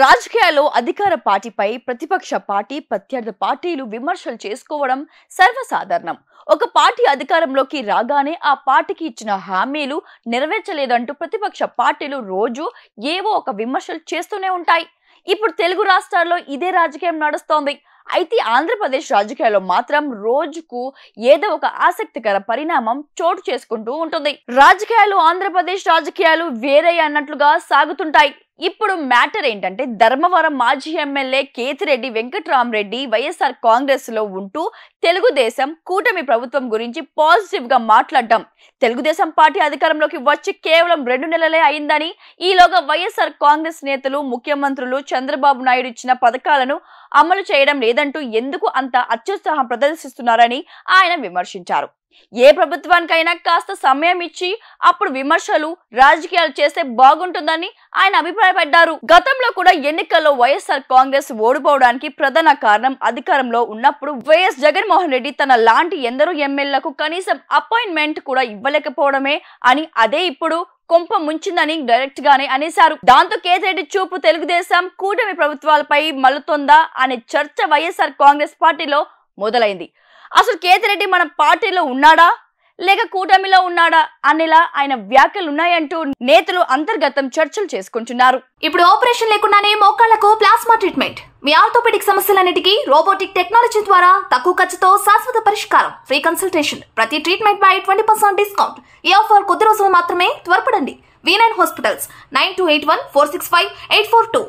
రాజకీయాల్లో అధికార పార్టీపై ప్రతిపక్ష పార్టీ ప్రత్యర్థి పార్టీలు విమర్శలు చేసుకోవడం సర్వసాధారణం ఒక పార్టీ అధికారంలోకి రాగానే ఆ పార్టీకి ఇచ్చిన హామీలు నెరవేర్చలేదంటూ ప్రతిపక్ష పార్టీలు రోజు ఏవో ఒక విమర్శలు చేస్తూనే ఉంటాయి ఇప్పుడు తెలుగు రాష్ట్రాల్లో ఇదే రాజకీయం నడుస్తోంది అయితే ఆంధ్రప్రదేశ్ రాజకీయాల్లో మాత్రం రోజుకు ఏదో ఒక ఆసక్తికర పరిణామం చోటు చేసుకుంటూ ఉంటుంది రాజకీయాలు ఆంధ్రప్రదేశ్ రాజకీయాలు వేరే అన్నట్లుగా సాగుతుంటాయి ఇప్పుడు మ్యాటర్ ఏంటంటే ధర్మవరం మాజీ ఎమ్మెల్యే కేతిరెడ్డి వెంకట్రామరెడ్డి వైఎస్ఆర్ కాంగ్రెస్ లో ఉంటూ తెలుగుదేశం కూటమి ప్రభుత్వం గురించి పాజిటివ్ గా మాట్లాడడం తెలుగుదేశం పార్టీ అధికారంలోకి వచ్చి కేవలం రెండు నెలలే అయిందని ఈలోగా వైఎస్ఆర్ కాంగ్రెస్ నేతలు ముఖ్యమంత్రులు చంద్రబాబు నాయుడు ఇచ్చిన పథకాలను అమలు చేయడం లేదంటూ ఎందుకు అంత అత్యుత్సాహం ప్రదర్శిస్తున్నారని ఆయన విమర్శించారు ఏ ప్రభుత్వానికైనా కాస్త సమయం ఇచ్చి అప్పుడు విమర్శలు రాజకీయాలు చేస్తే బాగుంటుందని ఆయన అభిప్రాయపడ్డారు గతంలో కూడా ఎన్నికల్లో వైఎస్ఆర్ కాంగ్రెస్ ఓడిపోవడానికి ప్రధాన కారణం అధికారంలో ఉన్నప్పుడు వైఎస్ జగన్మోహన్ రెడ్డి తన లాంటి ఎందరో ఎమ్మెల్యేలకు కనీసం అపాయింట్మెంట్ కూడా ఇవ్వలేకపోవడమే అని అదే ఇప్పుడు కొంప ముంచిందని డైరెక్ట్ గానే అనేశారు దాంతో కేతిరెడ్డి చూపు తెలుగుదేశం కూటమి ప్రభుత్వాలపై మలుతోందా అనే చర్చ వైఎస్ఆర్ కాంగ్రెస్ పార్టీలో మొదలైంది అసలు కేతిరెడ్డి మన పార్టీలో ఉన్నాడా లేక కూటమిలో ఉన్నాడా అనేలా ఆయన వ్యాఖ్యలు ఉన్నాయంటూ నేతలు అంతర్గతం చర్చలు చేసుకుంటున్నారు ఇప్పుడు ఆపరేషన్ లేకుండానే మోకాళ్లకు ప్లాస్మా ట్రీట్మెంట్ మీ ఆర్థోపెడిక్ సమస్యలన్నిటికీ రోబోటిక్ టెక్నాలజీ ద్వారా తక్కువ ఖర్చుతో శాశ్వత పరిష్కారం ఫ్రీ కన్సల్టేషన్ ప్రతి ట్రీట్మెంట్ పై ట్వంటీ పర్సెంట్ డిస్కౌంట్ ఈ ఆఫర్ కొద్ది రోజులు మాత్రమే త్వరపడండి V nine hospitals nine two eight one four six five eight four two